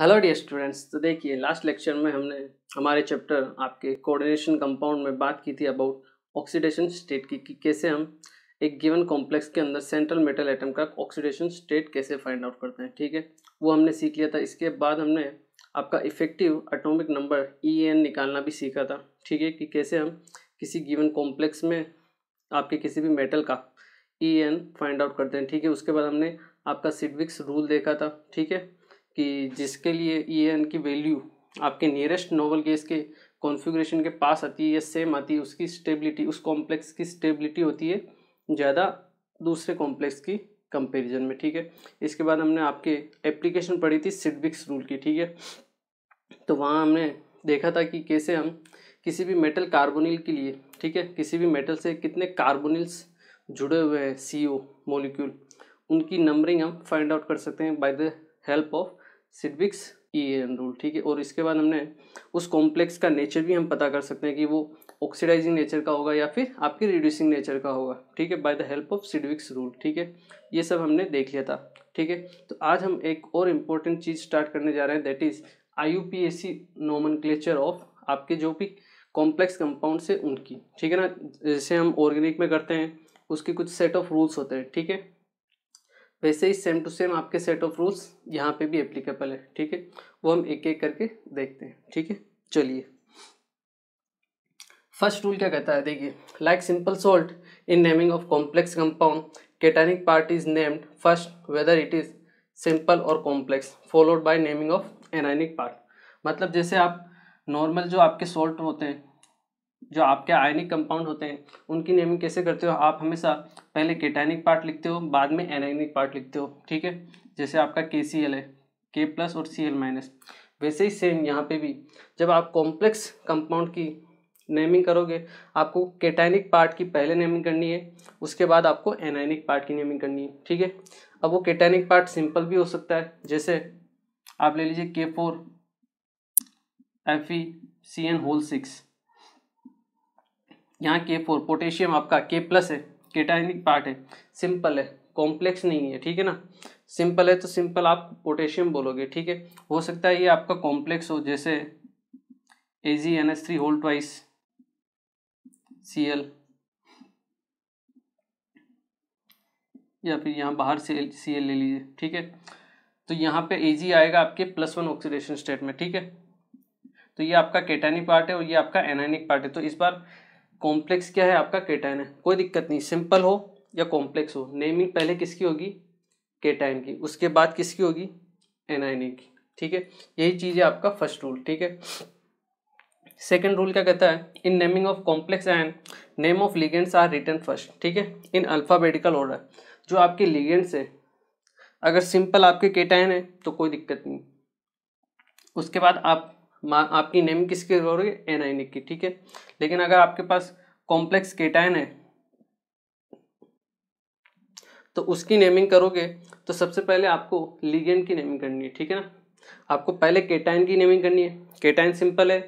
Hello dear students तो देखिए last lecture में हमने हमारे चैप्टर आपके कोऑर्डिनेशन कंपाउंड में बात की थी अबाउट ऑक्सीडेशन स्टेट की कि कैसे हम एक गिवन कॉम्प्लेक्स के अंदर सेंट्रल मेटल एटम का ऑक्सीडेशन स्टेट कैसे फाइंड आउट करते हैं ठीक है वो हमने सीख लिया था इसके बाद हमने आपका effective atomic number E N निकालना भी सीखा था ठीक है कि कैसे हम किसी गिवन कॉम्प्लेक्स में आपके किसी भी मेटल का ई एन फाइंड आउट करते हैं ठीक है उसके बाद हमने आपका सिडविक्स रूल देखा था ठीक है कि जिसके लिए ई e एन की वैल्यू आपके नियरेस्ट नोवल गैस के कॉन्फ़िगरेशन के पास आती है या सेम आती है उसकी स्टेबिलिटी उस कॉम्प्लेक्स की स्टेबिलिटी होती है ज़्यादा दूसरे कॉम्प्लेक्स की कंपैरिजन में ठीक है इसके बाद हमने आपके एप्लीकेशन पढ़ी थी सिडबिक्स रूल की ठीक है तो वहाँ हमने देखा था कि कैसे हम किसी भी मेटल कार्बोनिल के लिए ठीक है किसी भी मेटल से कितने कार्बोनिल्स जुड़े हुए हैं सी ओ मोलिक्यूल उनकी नंबरिंग हम फाइंड आउट कर सकते हैं by the help of Sidgwick's E rule ठीक है और इसके बाद हमने उस कॉम्प्लेक्स का नेचर भी हम पता कर सकते हैं कि वो ऑक्सीडाइजिंग नेचर का होगा या फिर आपके रिड्यूसिंग नेचर का होगा ठीक है by the help of Sidgwick's rule ठीक है ये सब हमने देख लिया था ठीक है तो आज हम एक और इम्पोर्टेंट चीज़ स्टार्ट करने जा रहे हैं that is I U P S C क्लेचर ऑफ आपके जो भी कॉम्प्लेक्स कंपाउंड से उनकी ठीक है ना जैसे हम ऑर्गेनिक में करते हैं उसके कुछ सेट ऑफ रूल्स होते हैं ठीक है वैसे ही सेम टू सेम आपके सेट ऑफ रूल्स यहाँ पे भी एप्लीकेबल है ठीक है वो हम एक एक करके देखते हैं ठीक है चलिए फर्स्ट रूल क्या कहता है देखिए like simple salt in naming of complex compound cationic part is named first whether it is simple और complex followed by naming of anionic part मतलब जैसे आप नॉर्मल जो आपके सॉल्ट होते हैं जो आपके आयनिक कंपाउंड होते हैं उनकी नेमिंग कैसे करते हो आप हमेशा पहले केटाइनिक पार्ट लिखते हो बाद में एनाइनिक पार्ट लिखते हो ठीक है जैसे आपका के सी एल है के प्लस और सी एल माइनस वैसे ही सेम यहाँ पे भी जब आप कॉम्प्लेक्स कंपाउंड की नेमिंग करोगे आपको केटाइनिक पार्ट की पहले नेमिंग करनी है उसके बाद आपको एनाइनिक पार्ट की नेमिंग करनी है ठीक है अब वो केटाइनिक पार्ट सिंपल भी हो सकता है जैसे आप ले लीजिए K four F E C N whole six यहाँ के फोर पोटेशियम आपका के प्लस है केटाइनिक पार्ट है सिंपल है कॉम्प्लेक्स नहीं है ठीक है ना सिंपल है तो सिंपल आप पोटेशियम बोलोगे ठीक है हो सकता है ये आपका कॉम्प्लेक्स हो जैसे A G N S three whole twice C L या फिर यहाँ बाहर से सी एल ले लीजिए ठीक है तो यहाँ पे ए जी आएगा आपके प्लस वन ऑक्सीडेशन स्टेट में ठीक है तो ये आपका केटानिक पार्ट है और ये आपका एनाइनिक पार्ट है तो इस बार कॉम्प्लेक्स क्या है आपका केटाइन है कोई दिक्कत नहीं सिंपल हो या कॉम्प्लेक्स हो नेमिंग पहले किसकी होगी केटाइन की उसके बाद किसकी होगी एनाइनिन की ठीक है यही चीज़ है आपका फर्स्ट रूल ठीक है सेकेंड रूल क्या कहता है in naming of complex an name of ligands are written first ठीक है इन अल्फ़ाबेटिकल ऑर्डर जो आपके लीगेंट्स है अगर सिंपल आपके केटाइन है तो कोई दिक्कत नहीं उसके बाद आप आपकी नेम किसकी हो एन है की ठीक है लेकिन अगर आपके पास कॉम्प्लेक्स केटाइन है तो उसकी नेमिंग करोगे तो सबसे पहले आपको लिगेंड की नेमिंग करनी है ठीक है ना आपको पहले केटाइन की नेमिंग करनी है केटाइन सिंपल है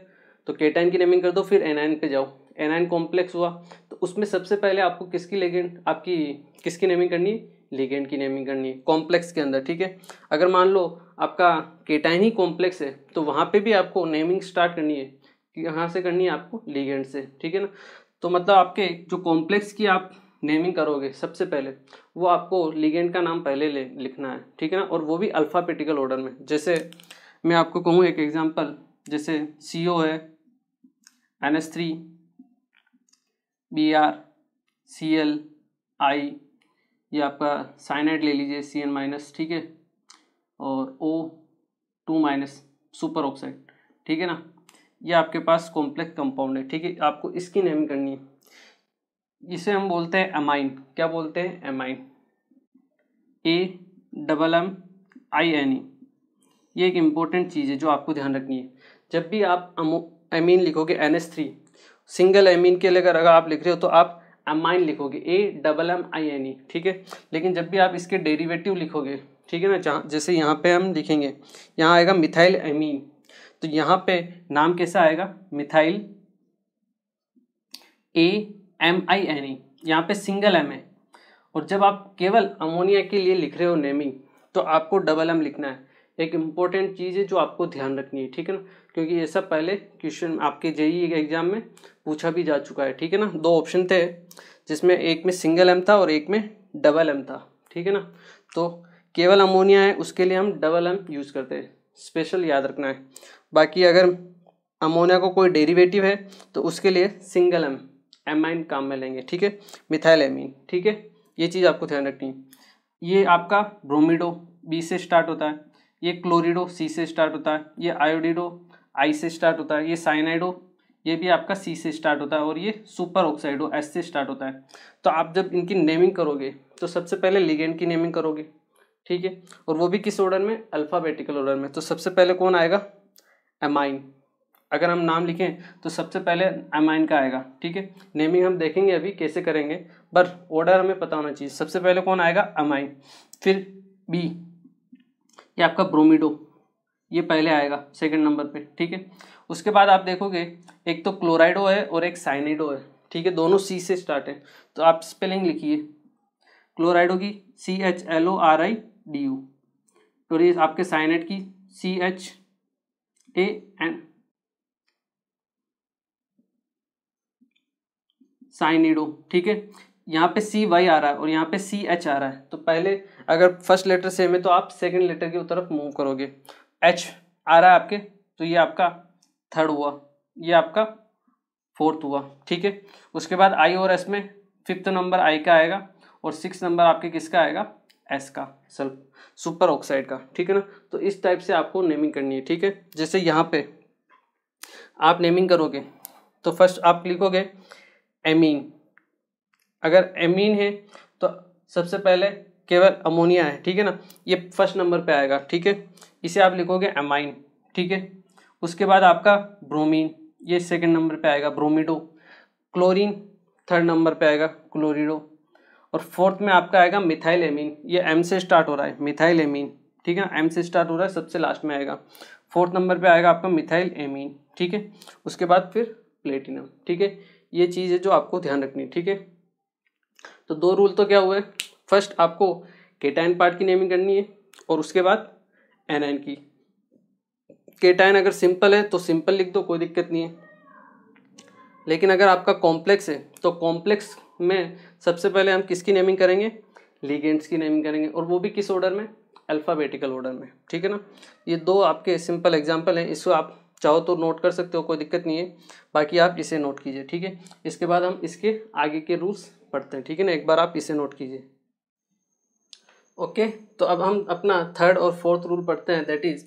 तो केटाइन की नेमिंग कर दो फिर एनाइन पे जाओ एनाइन कॉम्प्लेक्स हुआ तो उसमें सबसे पहले आपको किसकी लेगेंड आपकी किसकी नेमिंग करनी है लिगेंड की नेमिंग करनी है कॉम्प्लेक्स के अंदर ठीक है अगर मान लो आपका केटाइन ही कॉम्प्लेक्स है तो वहाँ पे भी आपको नेमिंग स्टार्ट करनी है यहाँ से करनी है आपको लिगेंड से ठीक है ना तो मतलब आपके जो कॉम्प्लेक्स की आप नेमिंग करोगे सबसे पहले वो आपको लिगेंड का नाम पहले ले लिखना है ठीक है ना और वो भी अल्फ़ापेटिकल ऑर्डर में जैसे मैं आपको कहूँ एक एग्जाम्पल जैसे सी ओ है N S three B R C L I ये आपका साइनाइड ले लीजिए सी एन माइनस ठीक है और O two minus super oxide ठीक है ना ये आपके पास कॉम्प्लेक्स कंपाउंड है ठीक है आपको इसकी नेम करनी है इसे हम बोलते हैं एमाइन क्या बोलते हैं amine A double M I N E ये एक इम्पॉर्टेंट चीज़ है जो आपको ध्यान रखनी है जब भी आप अमो एमीन लिखोगे N S three single amine के लिए अगर आप लिख रहे हो तो आप अमाइन लिखोगे A double M I N E ठीक है लेकिन जब भी आप इसके डेरिवेटिव लिखोगे ठीक है ना जहाँ जैसे यहाँ पे हम लिखेंगे यहाँ आएगा मिथाइल एमीन तो यहाँ पे नाम कैसा आएगा methyl A M I N E यहाँ पे सिंगल एम है और जब आप केवल अमोनिया के लिए लिख रहे हो नेमिंग तो आपको डबल एम लिखना है एक इम्पॉर्टेंट चीज़ है जो आपको ध्यान रखनी है ठीक है ना क्योंकि ये सब पहले क्वेश्चन आपके जेई के एग्जाम में पूछा भी जा चुका है ठीक है ना दो ऑप्शन थे जिसमें एक में सिंगल एम था और एक में डबल एम था ठीक है ना तो केवल अमोनिया है उसके लिए हम डबल एम यूज़ करते हैं स्पेशल याद रखना है बाकी अगर अमोनिया को कोई डेरिवेटिव है तो उसके लिए सिंगल एम एमाइन काम में लेंगे ठीक है मिथाइल एमिन ठीक है ये चीज़ आपको ध्यान रखनी है ये आपका ब्रोमिडो बी से स्टार्ट होता है ये क्लोरिडो सी से स्टार्ट होता है ये आयोडीडो आई से स्टार्ट होता है ये साइनाइड हो ये भी आपका सी से स्टार्ट होता है और ये सुपर ऑक्साइड हो एस से स्टार्ट होता है तो आप जब इनकी नेमिंग करोगे तो सबसे पहले लिगेंड की नेमिंग करोगे ठीक है और वो भी किस ऑर्डर में अल्फ़ाबेटिकल ऑर्डर में तो सबसे पहले कौन आएगा एमाइन अगर हम नाम लिखें तो सबसे पहले एमाइन का आएगा ठीक है नेमिंग हम देखेंगे अभी कैसे करेंगे पर ऑर्डर हमें पता होना चाहिए सबसे पहले कौन आएगा एमाइन फिर बी ये आपका ब्रोमिडो ये पहले आएगा सेकंड नंबर पे ठीक है उसके बाद आप देखोगे एक तो क्लोराइडो है और एक साइनिडो है ठीक है दोनों सी से स्टार्ट है तो आप स्पेलिंग लिखिए क्लोराइडो की C H L O R I D U और ये आपके साइनेट की सी एच ए एन साइनिडो ठीक है यहाँ पे सी वाई आ रहा है और यहाँ पे सी एच आ रहा है तो पहले अगर फर्स्ट लेटर सेम है तो आप सेकंड लेटर की तरफ मूव करोगे एच आ रहा है आपके तो ये आपका थर्ड हुआ ये आपका फोर्थ हुआ ठीक है उसके बाद आई और एस में फिफ्थ नंबर आई का आएगा और सिक्स नंबर आपके किसका आएगा एस का सल सुपर ऑक्साइड का ठीक है ना तो इस टाइप से आपको नेमिंग करनी है ठीक है जैसे यहाँ पे आप नेमिंग करोगे तो फर्स्ट आप लिखोगे एमीन अगर एमीन है तो सबसे पहले केवल अमोनिया है ठीक है ना ये फर्स्ट नंबर पे आएगा ठीक है इसे आप लिखोगे एमाइन ठीक है उसके बाद आपका ब्रोमीन ये सेकंड नंबर पे आएगा ब्रोमिडो क्लोरीन थर्ड नंबर पे आएगा क्लोरिडो और फोर्थ में आपका आएगा मिथाइल एमीन ये एम से स्टार्ट हो रहा है मिथाइल एमीन ठीक है एम से स्टार्ट हो रहा है सबसे लास्ट में आएगा फोर्थ नंबर पर आएगा आपका मिथाइल एमीन ठीक है उसके बाद फिर प्लेटिनम ठीक है ये चीज़ है जो आपको ध्यान रखनी ठीक है तो दो रूल तो क्या हुए फर्स्ट आपको केटाइन पार्ट की नेमिंग करनी है और उसके बाद एन की केटाइन अगर सिंपल है तो सिंपल लिख दो कोई दिक्कत नहीं है लेकिन अगर आपका कॉम्प्लेक्स है तो कॉम्प्लेक्स में सबसे पहले हम किसकी नेमिंग करेंगे लीगेंट्स की नेमिंग करेंगे और वो भी किस ऑर्डर में अल्फ़ाबेटिकल ऑर्डर में ठीक है ना ये दो आपके सिंपल एग्जाम्पल हैं इसको आप चाहो तो नोट कर सकते हो कोई दिक्कत नहीं है बाकी आप इसे नोट कीजिए ठीक है इसके बाद हम इसके आगे के रूल्स पढ़ते हैं ठीक है ना एक बार आप इसे नोट कीजिए ओके तो अब हम अपना थर्ड और फोर्थ रूल पढ़ते हैं that is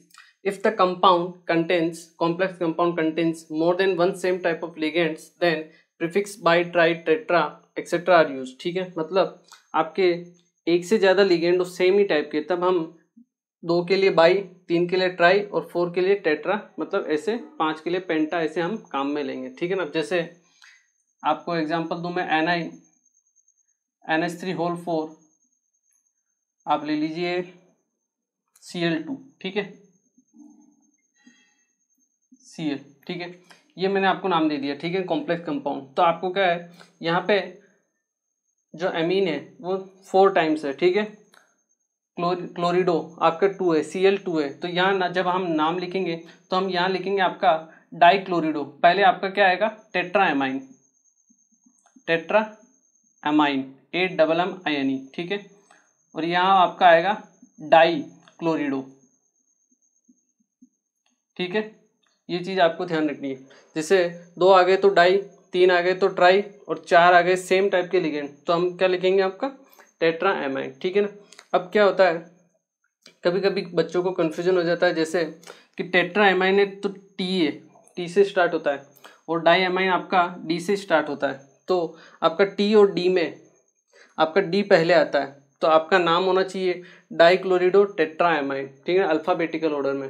if the compound contents complex compound contents more than one same type of ligands then prefix bi tri tetra etcetera are use ठीक है मतलब आपके एक से ज़्यादा लिगेंड सेम ही टाइप के तब हम दो के लिए बाई तीन के लिए ट्राई और फोर के लिए टेट्रा मतलब ऐसे पाँच के लिए पेंटा ऐसे हम काम में लेंगे ठीक है ना अब जैसे आपको एग्जाम्पल दूँ मैं N I N S three whole four आप ले लीजिए सी एल टू ठीक है सी एल ठीक है ये मैंने आपको नाम दे दिया ठीक है कॉम्प्लेक्स कंपाउंड तो आपको क्या है यहाँ पे जो एमीन है वो फोर टाइम्स है ठीक है क्लोरिडो आपका टू है सी एल टू है तो यहाँ जब हम नाम लिखेंगे तो हम यहाँ लिखेंगे आपका डाई क्लोरिडो पहले आपका क्या आएगा tetra amine tetra amine A double M I N E ठीक है और यहाँ आपका आएगा डाई क्लोरिडो ठीक है ये चीज़ आपको ध्यान रखनी है जैसे दो आ गए तो डाई तीन आ गए तो ट्राई और चार आ गए सेम टाइप के लिगेंड तो हम क्या लिखेंगे आपका टेट्रा एमाइन ठीक है ना अब क्या होता है कभी कभी बच्चों को कन्फ्यूजन हो जाता है जैसे कि टेट्रा एमाइन तो टी है टी से स्टार्ट होता है और डाई एमाइन आपका डी से स्टार्ट होता है तो आपका टी और डी में आपका डी पहले आता है तो आपका नाम होना चाहिए डाइक्लोरिडो टेट्राएमाइन ठीक है अल्फ़ाबेटिकल ऑर्डर में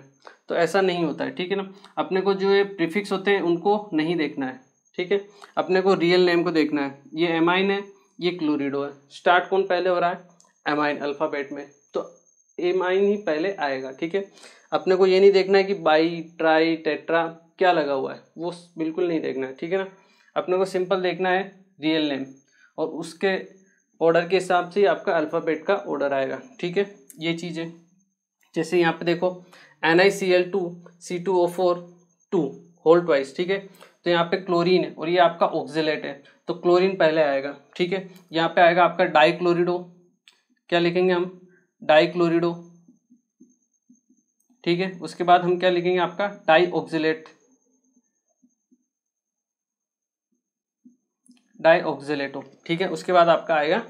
तो ऐसा नहीं होता है ठीक है ना अपने को जो ये प्रीफिक्स होते हैं उनको नहीं देखना है ठीक है अपने को रियल नेम को देखना है ये एमाइन है ये क्लोरिडो है स्टार्ट कौन पहले हो रहा है एमाइन अल्फ़ाबेट में तो एमाइन ही पहले आएगा ठीक है अपने को ये नहीं देखना है कि बाई ट्राई टेट्रा क्या लगा हुआ है वो बिल्कुल नहीं देखना है ठीक है ना अपने को सिंपल देखना है रियल नेम और उसके ऑर्डर के हिसाब से आपका अल्फ़ाबेट का ऑर्डर आएगा ठीक है ये चीजें जैसे यहाँ पे देखो N I C L two C two O four two whole twice ठीक है तो यहाँ पे क्लोरीन है और ये आपका ऑक्जिलेट है तो क्लोरीन पहले आएगा ठीक है यहाँ पे आएगा आपका क्लोरिडो क्या लिखेंगे हम क्लोरिडो ठीक है उसके बाद हम क्या लिखेंगे आपका डाई ऑक्जिलेट डाईऑक्जिलेटो ठीक है उसके बाद आपका आएगा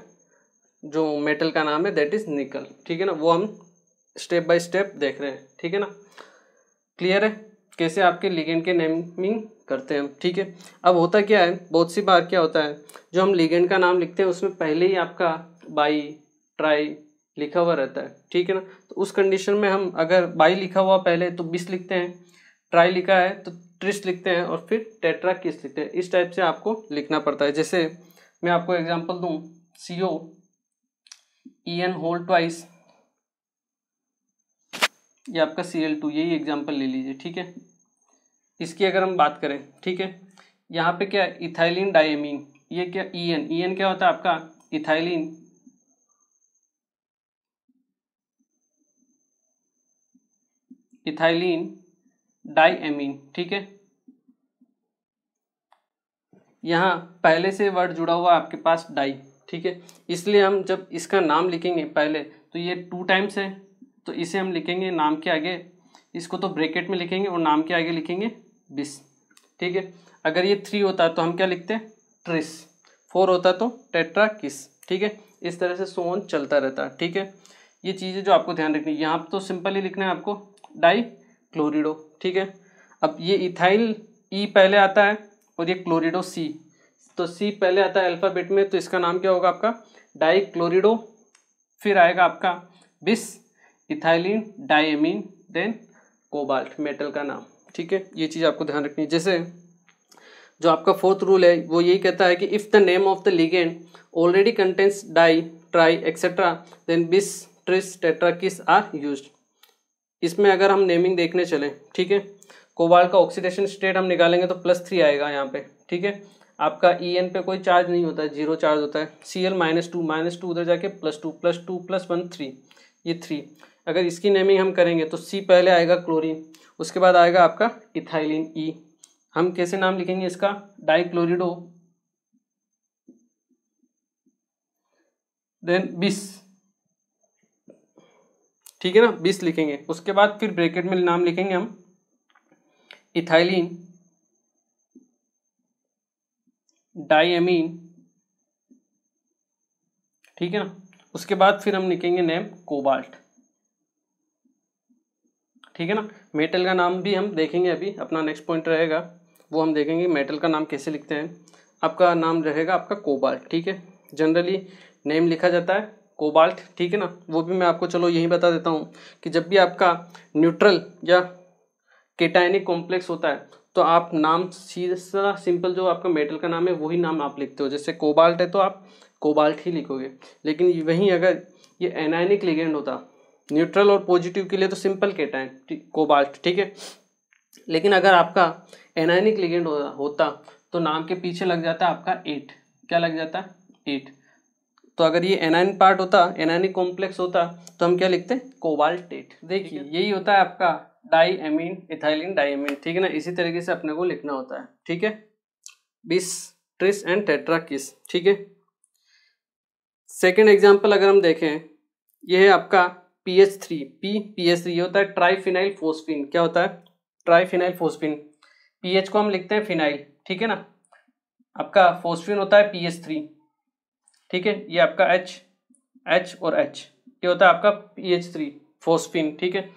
जो मेटल का नाम है दैट इज़ निकल ठीक है ना वो हम स्टेप बाय स्टेप देख रहे हैं ठीक है ना क्लियर है कैसे आपके लिगेंड के नेमिंग करते हैं हम ठीक है अब होता क्या है बहुत सी बार क्या होता है जो हम लिगेंड का नाम लिखते हैं उसमें पहले ही आपका बाई ट्राई लिखा हुआ रहता है ठीक है ना तो उस कंडीशन में हम अगर बाई लिखा हुआ पहले तो बीस लिखते हैं ट्राई लिखा है तो ट्रिस लिखते हैं और फिर टेट्रा किस लिखते हैं इस टाइप से आपको लिखना पड़ता है जैसे मैं आपको एग्जांपल दूं C O E N whole twice ये आपका सी एल टू यही एग्जाम्पल ले लीजिए ठीक है इसकी अगर हम बात करें ठीक है यहाँ पे क्या इथाइलिन डायमीन ये क्या ई एन ई एन क्या होता है आपका इथाइलिन इथाइलिन डाईएमीन ठीक है यहाँ पहले से वर्ड जुड़ा हुआ आपके पास डाई ठीक है इसलिए हम जब इसका नाम लिखेंगे पहले तो ये टू टाइम्स है तो इसे हम लिखेंगे नाम के आगे इसको तो ब्रेकेट में लिखेंगे और नाम के आगे लिखेंगे बिस ठीक है अगर ये थ्री होता तो हम क्या लिखते हैं ट्रिस फोर होता तो टेट्रा किस ठीक है इस तरह से सोन चलता रहता ठीक है ये चीज़ें जो आपको ध्यान रखनी है यहाँ तो सिंपली लिखना है आपको डाई क्लोरिडो ठीक है अब ये इथाइल ई e पहले आता है और ये क्लोरिडो सी तो सी पहले आता है अल्फ़ाबेट में तो इसका नाम क्या होगा आपका डाई क्लोरिडो फिर आएगा आपका bis ethylene diamine then cobalt metal का नाम ठीक है ये चीज़ आपको ध्यान रखनी है जैसे जो आपका फोर्थ रूल है वो यही कहता है कि if the name of the ligand already contents di tri etcetera then bis tris kis are used इसमें अगर हम नेमिंग देखने चले ठीक है कोबाल का ऑक्सीडेशन स्टेट हम निकालेंगे तो प्लस थ्री आएगा यहाँ पे ठीक है आपका ई एन पे कोई चार्ज नहीं होता है जीरो चार्ज होता है C L minus two minus two उधर जाके plus two plus two plus one three ये थ्री अगर इसकी नेमिंग हम करेंगे तो सी पहले आएगा क्लोरीन उसके बाद आएगा आपका इथाइलिन ई e। हम कैसे नाम लिखेंगे इसका डाईक्लोरिडो देन बिस ठीक है ना बीस लिखेंगे उसके बाद फिर ब्रैकेट में नाम लिखेंगे हम इथाइलिन डाइमीन ठीक है ना उसके बाद फिर हम लिखेंगे नेम कोबाल्ट ठीक है ना मेटल का नाम भी हम देखेंगे अभी अपना नेक्स्ट पॉइंट रहेगा वो हम देखेंगे मेटल का नाम कैसे लिखते हैं आपका नाम रहेगा आपका कोबाल्ट ठीक है जनरली नेम लिखा जाता है कोबाल्ट ठीक है ना वो भी मैं आपको चलो यही बता देता हूँ कि जब भी आपका न्यूट्रल या केटाइनिक कॉम्प्लेक्स होता है तो आप नाम सीधा सिंपल जो आपका मेटल का नाम है वही नाम आप लिखते हो जैसे कोबाल्ट है तो आप कोबाल्ट ही लिखोगे लेकिन वहीं अगर ये एनाइनिक लिगेंड होता न्यूट्रल और पॉजिटिव के लिए तो सिंपल केटाइन कोबाल्ट ठीक है लेकिन अगर आपका एनाइनिक लिगेंड होता तो नाम के पीछे लग जाता है आपका एट क्या लग जाता है एट तो अगर ये एनाइन पार्ट होता एनाइनिक कॉम्प्लेक्स होता तो हम क्या लिखते कोबाल्टेट देखिए यही होता है आपका डाई एमिन इथाइलिन डाई ठीक है ना इसी तरीके से अपने को लिखना होता है ठीक है बिस ट्रिस एंड टेट्रा किस ठीक है सेकेंड एग्जाम्पल अगर हम देखें ये है आपका P H three P P H three होता है ट्राईफिनाइल फोस्फिन क्या होता है ट्राईफिनाइल फोस्फिन पीएच को हम लिखते हैं फिनाइल ठीक है ना आपका फोस्फिन होता है पीएच थ्री ठीक है ये आपका एच एच और एच ये होता है आपका पी एच थ्री फोस्फिन ठीक है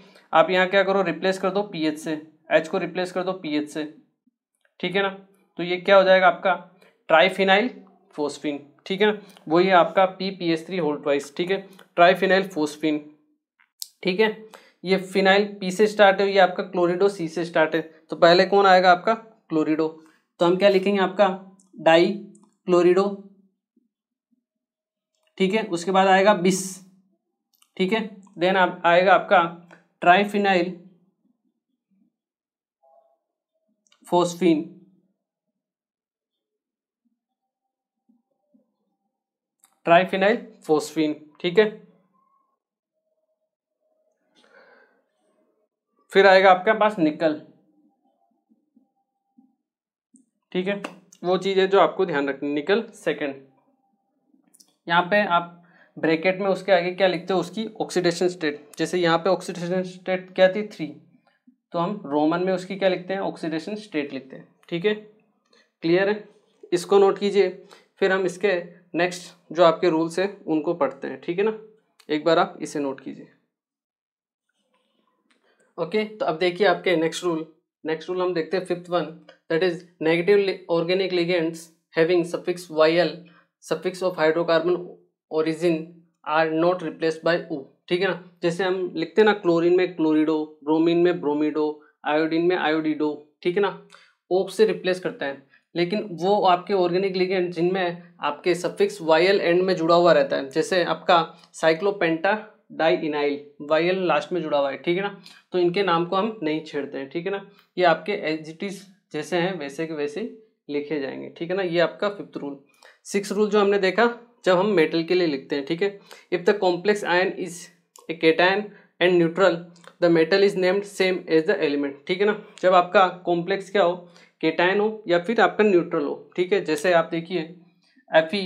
आप यहाँ क्या करो रिप्लेस कर दो पी एच से एच को रिप्लेस कर दो पी एच से ठीक है ना तो ये क्या हो जाएगा आपका ट्राईफिनाइल फोस्फिन ठीक है ना वही है आपका P P H three hold twice ठीक है ट्राईफिनाइल फोस्फिन ठीक है ये फिनाइल पी से स्टार्ट है ये आपका क्लोरिडो सी से स्टार्ट है तो पहले कौन आएगा आपका क्लोरिडो तो हम क्या लिखेंगे आपका डाई क्लोरिडो ठीक है उसके बाद आएगा बिस ठीक है देन आप आएगा आपका ट्राइफिनाइल फोस्फिन ट्राइफिनाइल फोस्फिन ठीक है फिर आएगा आपके पास निकल ठीक है वो चीज़ है जो आपको ध्यान रखनी निकल सेकंड यहाँ पे आप ब्रैकेट में उसके आगे क्या लिखते हो उसकी ऑक्सीडेशन स्टेट जैसे यहाँ पे ऑक्सीडेशन स्टेट क्या थी थ्री तो हम रोमन में उसकी क्या लिखते हैं ऑक्सीडेशन स्टेट लिखते हैं ठीक है क्लियर है इसको नोट कीजिए फिर हम इसके नेक्स्ट जो आपके रूल्स हैं उनको पढ़ते हैं ठीक है ना एक बार आप इसे नोट कीजिए ओके तो अब देखिए आपके नेक्स्ट रूल नेक्स्ट रूल हम देखते हैं fifth one that is negative organic ligands having suffix Y L suffix of hydrocarbon origin are not replace by O ठीक है ना जैसे हम लिखते हैं ना क्लोरीन में क्लोरिडो ब्रोमीन में ब्रोमिडो आयोडीन में आयोडीडो ठीक है ना ओप से रिप्लेस करता है लेकिन वो आपके ऑर्गेनिक लिगेंड जिनमें आपके सफिक्स वायल एंड में जुड़ा हुआ रहता है जैसे आपका cyclopenta di enyl yl last में जुड़ा हुआ है ठीक है ना तो इनके नाम को हम नहीं छेड़ते हैं ठीक है ना ये आपके एजिटिस जैसे हैं वैसे के वैसे लिखे जाएंगे ठीक है ना ये आपका फिफ्थ रूल सिक्स रूल जो हमने देखा जब हम मेटल के लिए लिखते हैं ठीक है if the complex ion is a cation and neutral the metal is named same as the element ठीक है ना जब आपका कॉम्प्लेक्स क्या हो केटाइन हो या फिर आपका न्यूट्रल हो ठीक है जैसे आप देखिए F E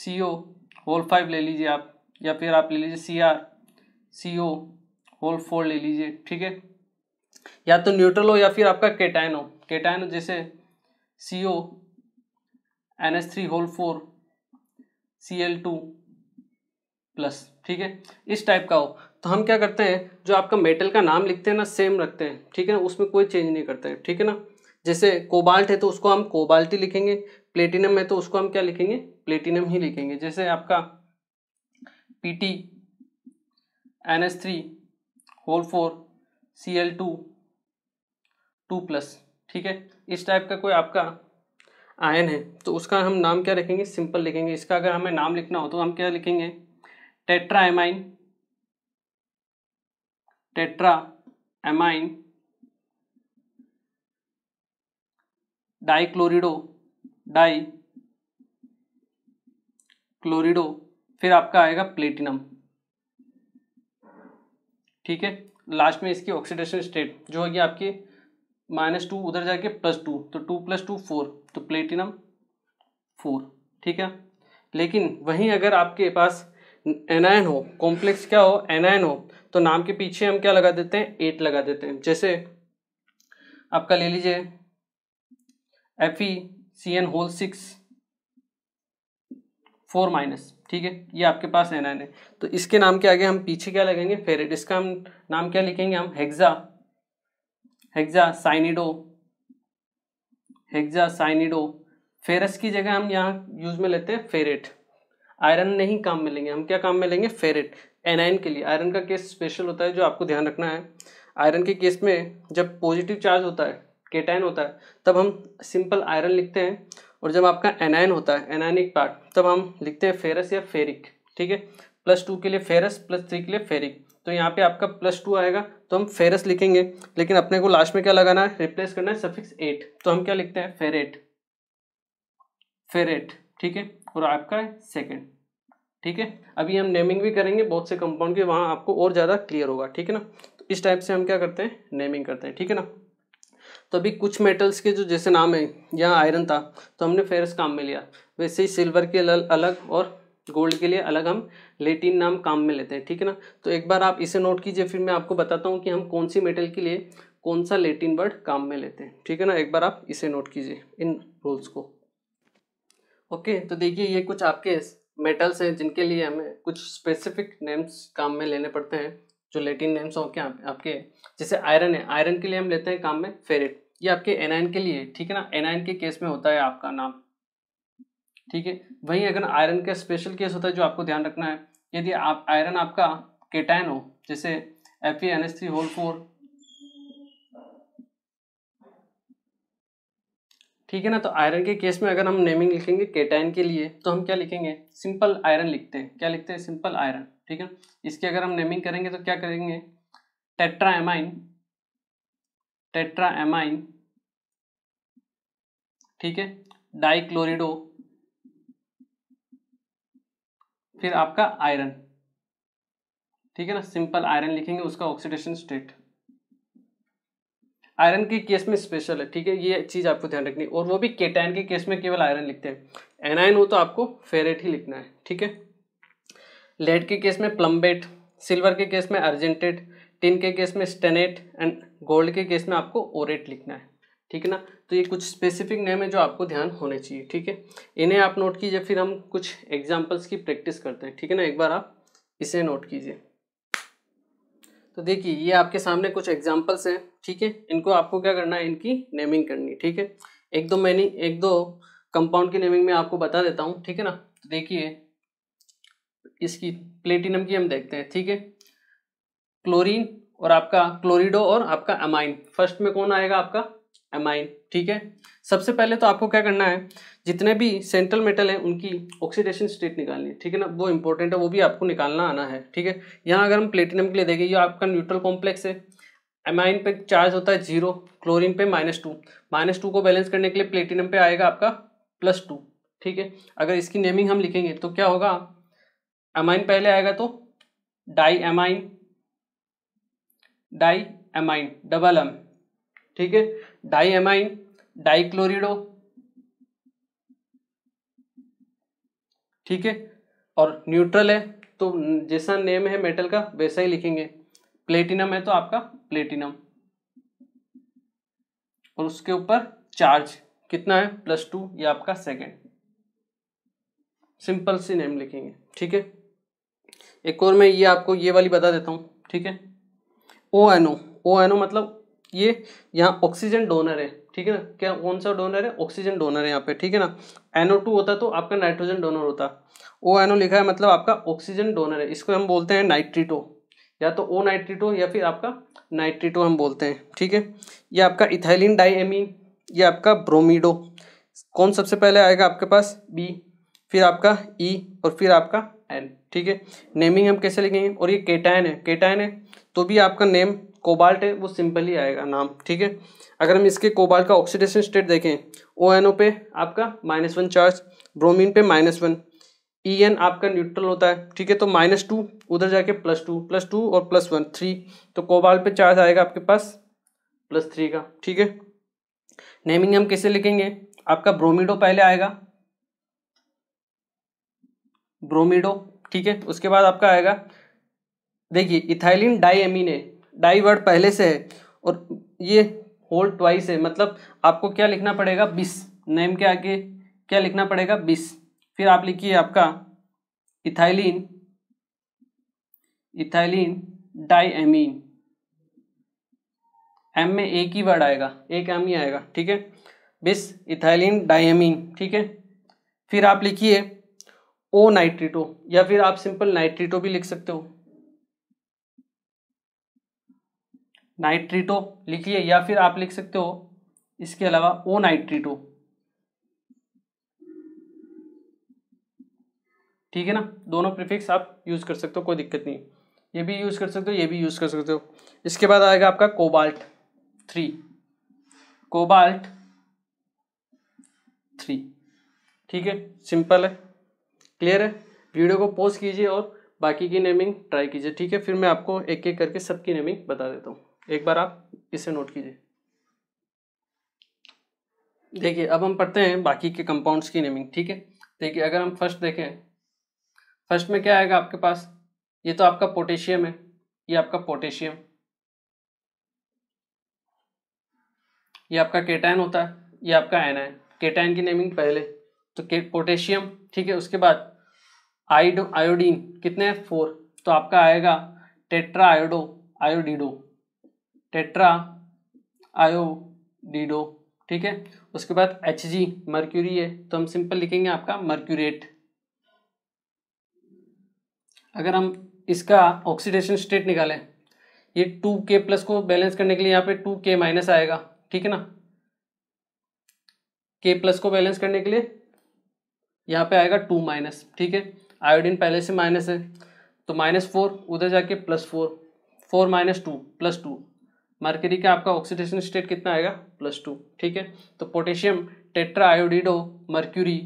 C O whole five ले लीजिए आप या फिर आप ले लीजिए C R C O whole four ले लीजिए ठीक है या तो न्यूट्रल हो या फिर आपका केटाइन हो केटाइन हो जैसे C O N S three whole four C L two plus ठीक है इस टाइप का हो तो हम क्या करते हैं जो आपका मेटल का नाम लिखते हैं ना सेम रखते हैं ठीक है ना उसमें कोई चेंज नहीं करते हैं ठीक है ना जैसे कोबाल्ट है तो उसको हम कोबाल्ट ही लिखेंगे प्लेटिनम है तो उसको हम क्या लिखेंगे प्लेटिनम ही लिखेंगे जैसे आपका P T N S three whole four C L two two plus ठीक है इस टाइप का कोई आपका आयन है तो उसका हम नाम क्या लिखेंगे सिंपल लिखेंगे इसका अगर हमें नाम लिखना हो तो हम क्या लिखेंगे tetra amine tetra amine dichlorido di chlorido फिर आपका आएगा प्लेटिनम ठीक है लास्ट में इसकी ऑक्सीडेशन स्टेट जो होगी आपकी माइनस टू उधर जाके प्लस टू तो टू प्लस टू फोर तो प्लेटिनम फोर ठीक है लेकिन वहीं अगर आपके पास एनायन हो कॉम्प्लेक्स क्या हो एनायन हो तो नाम के पीछे हम क्या लगा देते हैं एट लगा देते हैं जैसे आपका ले लीजिए F E C N whole six four minus ठीक है ये आपके पास एनायन है तो इसके नाम के आगे हम पीछे क्या लगेंगे फेरेट इसका हम नाम क्या लिखेंगे हम हेग्जा हेक्सासाइनिडो हेक्सासाइनिडो फेरस की जगह हम यहाँ यूज में लेते हैं फेरेट आयरन नहीं काम में लेंगे हम क्या काम में लेंगे फेरेट एनाइन के लिए आयरन का केस स्पेशल होता है जो आपको ध्यान रखना है आयरन के केस में जब पॉजिटिव चार्ज होता है केटाइन होता है तब हम सिंपल आयरन लिखते हैं और जब आपका एनाइन होता है एनाइनिक पार्ट तब हम लिखते हैं फेरस या फेरिक ठीक है प्लस टू के लिए फेरस प्लस थ्री के लिए फेरिक तो यहाँ पे आपका प्लस टू आएगा तो हम फेरस लिखेंगे लेकिन अपने को लास्ट में क्या लगाना है रिप्लेस करना है सफिक्स एट तो हम क्या लिखते हैं फेरेट फेरेट ठीक है और आपका है सेकेंड ठीक है अभी हम नेमिंग भी करेंगे बहुत से कंपाउंड के वहाँ आपको और ज़्यादा क्लियर होगा ठीक है ना तो इस टाइप से हम क्या करते हैं नेमिंग करते हैं ठीक है ना तो अभी कुछ मेटल्स के जो जैसे नाम है यहाँ आयरन था तो हमने फेरस काम में लिया वैसे ही सिल्वर के अलग और गोल्ड के लिए अलग हम लेटिन नाम काम में लेते हैं ठीक है ना तो एक बार आप इसे नोट कीजिए फिर मैं आपको बताता हूँ कि हम कौन सी मेटल के लिए कौन सा लेटिन वर्ड काम में लेते हैं ठीक है ना एक बार आप इसे नोट कीजिए इन रूल्स को ओके तो देखिए ये कुछ आपके मेटल्स हैं जिनके लिए हमें कुछ स्पेसिफिक नेम्स काम में लेने पड़ते हैं जो लेटिन नेम्स होंगे आप, आपके जैसे आयरन है आयरन के लिए हम लेते हैं काम में फेरेट ये आपके एनआईन के लिए ठीक है ना एनआईन के केस में होता है आपका नाम ठीक है वहीं अगर आयरन का स्पेशल केस होता है जो आपको ध्यान रखना है यदि आप आयरन आपका केटाइन हो जैसे F N S three whole four ठीक है ना तो आयरन के केस में अगर हम नेमिंग लिखेंगे केटाइन के लिए तो हम क्या लिखेंगे सिंपल आयरन लिखते हैं क्या लिखते हैं सिंपल आयरन ठीक है इसकी अगर हम नेमिंग करेंगे तो क्या करेंगे टेट्रा टेट्रा एमाइन ठीक है डाइक्लोरिडो फिर आपका आयरन ठीक है ना सिंपल आयरन लिखेंगे उसका ऑक्सीडेशन स्टेट आयरन के केस में स्पेशल है ठीक है ये चीज़ आपको ध्यान रखनी और वो भी केटाइन के केस में केवल आयरन लिखते हैं एनाइन हो तो आपको फेरेट ही लिखना है ठीक है लेड के केस में प्लम्बेट सिल्वर के केस में अर्जेंटेट टिन के केस में स्टेनेट एंड गोल्ड के केस में आपको ओरेट लिखना है ठीक है ना तो ये कुछ स्पेसिफिक नेम है जो आपको ध्यान होने चाहिए ठीक है इन्हें आप नोट कीजिए फिर हम कुछ एग्जाम्पल्स की प्रैक्टिस करते हैं ठीक है ना एक बार आप इसे नोट कीजिए तो देखिए ये आपके सामने कुछ एग्जाम्पल्स हैं ठीक है इनको आपको क्या करना है इनकी नेमिंग करनी ठीक है एक दो मैनी एक दो कंपाउंड की नेमिंग में आपको बता देता हूँ ठीक है ना तो देखिए इसकी प्लेटिनम की हम देखते हैं ठीक है क्लोरीन और आपका क्लोरिडो और आपका अमाइन फर्स्ट में कौन आएगा आपका एमाइन ठीक है सबसे पहले तो आपको क्या करना है जितने भी सेंट्रल मेटल हैं उनकी ऑक्सीडेशन स्टेट निकालनी है ठीक है ना वो इंपॉर्टेंट है वो भी आपको निकालना आना है ठीक है यहाँ अगर हम प्लेटिनम के लिए देखें ये आपका न्यूट्रल कॉम्प्लेक्स है एमाइन पे चार्ज होता है जीरो क्लोरीन पे माइनस टू माइनस टू को बैलेंस करने के लिए प्लेटिनम पे आएगा आपका प्लस टू ठीक है अगर इसकी नेमिंग हम लिखेंगे तो क्या होगा एमाइन पहले आएगा तो di amine di amine double M ठीक है डाईएमाइन डाईक्लोरिडो ठीक है और न्यूट्रल है तो जैसा नेम है मेटल का वैसा ही लिखेंगे प्लेटिनम है तो आपका प्लेटिनम और उसके ऊपर चार्ज कितना है प्लस टू ये आपका सेकेंड सिंपल सी नेम लिखेंगे ठीक है एक और मैं ये आपको ये वाली बता देता हूँ ठीक है ओ एन ओ ओ एन ओ मतलब ये यहाँ ऑक्सीजन डोनर है ठीक है ना क्या कौन सा डोनर है ऑक्सीजन डोनर है यहाँ पे ठीक है ना एनओ टू होता तो आपका नाइट्रोजन डोनर होता ओ एनओ लिखा है मतलब आपका ऑक्सीजन डोनर है इसको हम बोलते हैं नाइट्रीटो या तो ओ नाइट्रीटो या फिर आपका नाइट्रीटो हम बोलते हैं ठीक है ये आपका इथाइलिन डाईमीन या आपका ब्रोमीडो कौन सबसे पहले आएगा आपके पास बी फिर आपका ई e, और फिर आपका एन ठीक है नेमिंग हम कैसे लिखेंगे और ये केटायन है केटायन है तो भी आपका नेम कोबाल्ट है वो सिंपल ही आएगा नाम ठीक है अगर हम इसके कोबाल्ट का ऑक्सीडेशन स्टेट देखें ओ एन ओ पे आपका माइनस वन चार्ज ब्रोमीन पे माइनस वन ई एन आपका न्यूट्रल होता है ठीक है तो माइनस टू उधर जाके प्लस टू प्लस टू और प्लस वन थ्री तो कोबाल्ट पे चार्ज आएगा आपके पास प्लस थ्री का ठीक है नेमिंग हम कैसे लिखेंगे आपका ब्रोमिडो पहले आएगा ब्रोमिडो ठीक है उसके बाद आपका आएगा देखिए इथाइलिन डाईएमिन है डाई वर्ड पहले से है और ये होल्ड ट्वाइस है मतलब आपको क्या लिखना पड़ेगा बिस नेम के आगे क्या लिखना पड़ेगा बिस फिर आप लिखिए आपका इथाइलिन इथाइलिन डाईमीन एम में एक ही वर्ड आएगा एक एम ही आएगा ठीक है बिस इथाइलिन डायमीन ठीक है फिर आप लिखिए ओ नाइट्रिटो या फिर आप सिंपल नाइट्रिटो भी लिख सकते हो नाइट्रीटो लिखिए या फिर आप लिख सकते हो इसके अलावा ओ नाइट्रीटो ठीक है ना दोनों प्रीफिक्स आप यूज़ कर सकते हो कोई दिक्कत नहीं ये भी यूज़ कर सकते हो ये भी यूज़ कर सकते हो इसके बाद आएगा आपका कोबाल्ट थ्री कोबाल्ट थ्री ठीक है सिंपल है क्लियर है वीडियो को पोस्ट कीजिए और बाकी की नेमिंग ट्राई कीजिए ठीक है फिर मैं आपको एक एक करके सबकी नेमिंग बता देता हूँ एक बार आप इसे नोट कीजिए देखिए अब हम पढ़ते हैं बाकी के कंपाउंड्स की नेमिंग ठीक है देखिए अगर हम फर्स्ट देखें फर्स्ट में क्या आएगा आपके पास ये तो आपका पोटेशियम है ये आपका पोटेशियम ये आपका केटाइन होता है ये आपका है केटाइन की नेमिंग पहले तो के पोटेशियम ठीक है उसके बाद आयोडो आयोडीन कितने हैं फोर तो आपका आएगा tetra iodo iodido tetra iodido ठीक है उसके बाद एच जी मर्क्यूरी है तो हम सिंपल लिखेंगे आपका मर्क्यूरेट अगर हम इसका ऑक्सीडेशन स्टेट निकालें ये टू के प्लस को बैलेंस करने के लिए यहाँ पे टू के माइनस आएगा ठीक है ना के प्लस को बैलेंस करने के लिए यहाँ पे आएगा टू माइनस ठीक है आयोडीन पहले से माइनस है तो माइनस फोर उधर जाके plus four four minus two plus two mercury का आपका ऑक्सीडेशन स्टेट कितना आएगा प्लस टू ठीक है तो potassium tetra iodido mercury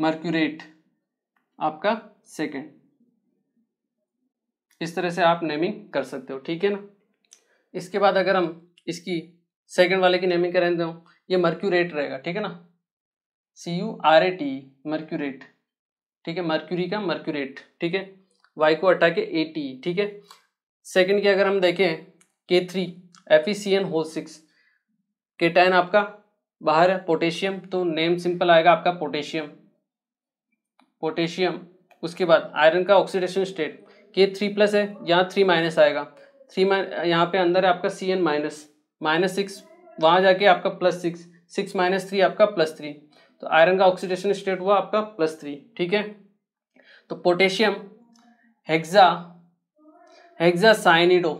mercurate आपका सेकेंड इस तरह से आप नेमिंग कर सकते हो ठीक है ना इसके बाद अगर हम इसकी सेकेंड वाले की नेमिंग करें तो ये मर्क्यूरेट रहेगा ठीक है ना C U R A T mercurate ठीक है मर्क्यूरी का मर्क्यूरेट ठीक है वाई को हटा के ए टी ठीक है सेकंड की अगर हम देखें K three F E C N whole six K ten आपका बाहर है पोटेशियम तो नेम सिंपल आएगा आपका पोटेशियम पोटेशियम उसके बाद आयरन का oxidation state K three plus है यहाँ थ्री माइनस आएगा थ्री माइन यहाँ पे अंदर है आपका C N minus minus six वहाँ जाके आपका plus six six minus three आपका प्लस थ्री तो आयरन का ऑक्सीडेशन स्टेट हुआ आपका प्लस थ्री ठीक है तो potassium hexa hexa cyanido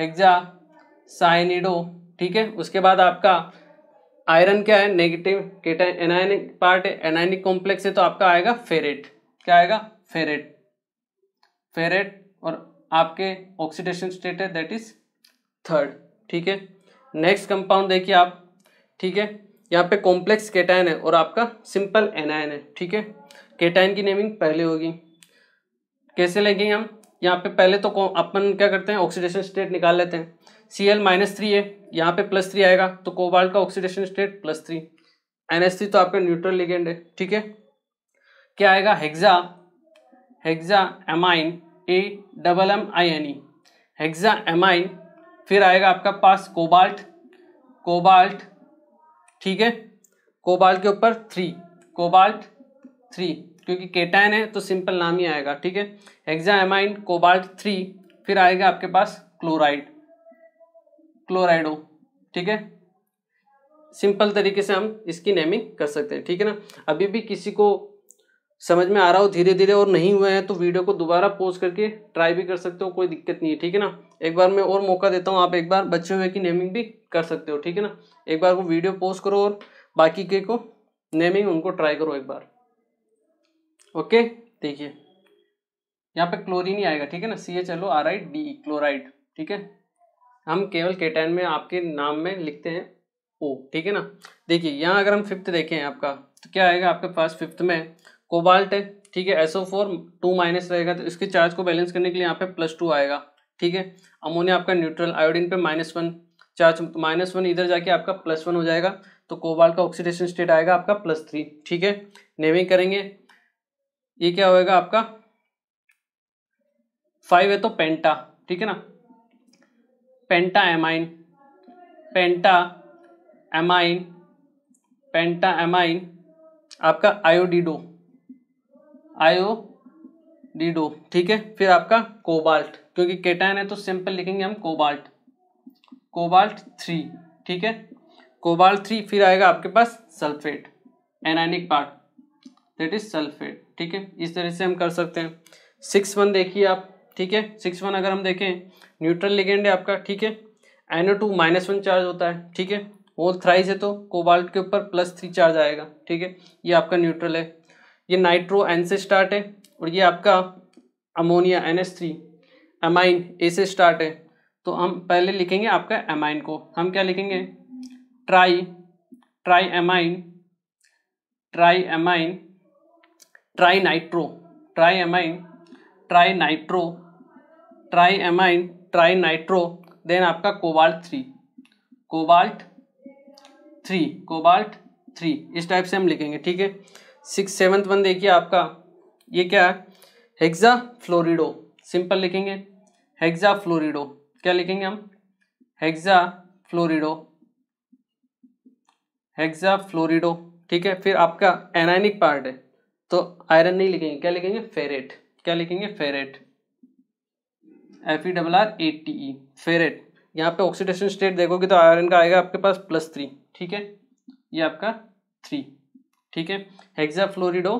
hexa cyanido ठीक है उसके बाद आपका आयरन क्या है नेगेटिव केटा एनायनिक पार्ट है एनायनिक कॉम्प्लेक्स है तो आपका आएगा फेरेट क्या आएगा फेरेट फेरेट और आपके ऑक्सीडेशन स्टेट है दैट इज थर्ड ठीक है नेक्स्ट कंपाउंड देखिए आप ठीक है यहाँ पे कॉम्प्लेक्स केटाइन है और आपका सिंपल एनायन है ठीक है केटाइन की नेमिंग पहले होगी कैसे लेंगे हम यहाँ पे पहले तो अपन क्या करते हैं ऑक्सीडेशन स्टेट निकाल लेते हैं सी एल माइनस थ्री है यहाँ पे प्लस थ्री आएगा तो कोबाल्ट का oxidation state plus three N S three तो आपका न्यूट्रल लिगेंड है ठीक है क्या आएगा hexa hexa amine A double M I N E hexa amine फिर आएगा आपका पास कोबाल्ट कोबाल्ट ठीक है कोबाल्ट के ऊपर थ्री कोबाल्ट थ्री क्योंकि केटाइन है तो सिंपल नाम ही आएगा ठीक है हेक्सामाइन कोबाल्ट थ्री फिर आएगा आपके पास क्लोराइड क्लोराइडो ठीक है सिंपल तरीके से हम इसकी नेमिंग कर सकते हैं ठीक है ना अभी भी किसी को समझ में आ रहा हो धीरे धीरे और नहीं हुए हैं तो वीडियो को दोबारा पोस्ट करके ट्राई भी कर सकते हो कोई दिक्कत नहीं है ठीक है ना एक बार मैं और मौका देता हूँ आप एक बार बच्चे हुए की नेमिंग भी कर सकते हो ठीक है ना एक बार वो वीडियो पोस्ट करो और बाकी के को नेमिंग उनको ट्राई करो एक बार ओके देखिए यहाँ पे क्लोरीन ही आएगा ठीक है ना C H L O R I D chloride ठीक है हम केवल केटैन में आपके नाम में लिखते हैं ओ ठीक है ना देखिए यहाँ अगर हम फिफ्थ देखें आपका तो क्या आएगा आपके पास फिफ्थ में कोबाल्ट है ठीक है एसओ फोर टू माइनस रहेगा तो इसके चार्ज को बैलेंस करने के लिए यहाँ पे प्लस टू आएगा ठीक है अमोनिया आपका न्यूट्रल आयोडीन पे minus one charge minus one इधर जाके आपका प्लस वन हो जाएगा तो कोबाल्ट का ऑक्सीडेशन स्टेट आएगा आपका प्लस थ्री ठीक है नेमिंग करेंगे ये क्या होएगा आपका फाइव है तो पेंटा ठीक है ना penta amine penta amine penta amine आपका आयोडीडो आयोडीडो ठीक है फिर आपका कोबाल्ट क्योंकि केटाइन है तो सिंपल लिखेंगे हम कोबाल्ट कोबाल्ट थ्री ठीक है कोबाल्ट थ्री फिर आएगा आपके पास sulphate anionic part that is sulphate ठीक है इस तरह से हम कर सकते हैं सिक्स वन देखिए आप ठीक है सिक्स वन अगर हम देखें न्यूट्रल लिगेंड है आपका ठीक है N O two minus one charge होता है ठीक है वो थ्राइज है तो कोबाल्ट के ऊपर प्लस थ्री चार्ज आएगा ठीक है ये आपका न्यूट्रल है ये नाइट्रो एन से स्टार्ट है और ये आपका ammonia N S three amine A से स्टार्ट है तो हम पहले लिखेंगे आपका एमाइन को हम क्या लिखेंगे tri tri amine tri amine tri nitro tri amine tri nitro tri amine tri nitro then आपका cobalt three cobalt three cobalt three इस टाइप से हम लिखेंगे ठीक है सिक्स सेवन्थ वन देखिए आपका ये क्या है हेक्सा फ्लोरिडो सिंपल लिखेंगे हेक्सा फ्लोरिडो क्या लिखेंगे हम हेक्सा फ्लोरिडो हेक्सा फ्लोरिडो ठीक है फिर आपका एनाइनिक पार्ट है तो आयरन नहीं लिखेंगे क्या लिखेंगे फेरेट क्या लिखेंगे ferrate F E double R A T E ferrate यहाँ पे ऑक्सीडेशन स्टेट देखोगे तो आयरन का आएगा आपके पास प्लस थ्री ठीक है ये आपका थ्री ठीक है हेक्सा फ्लोरिडो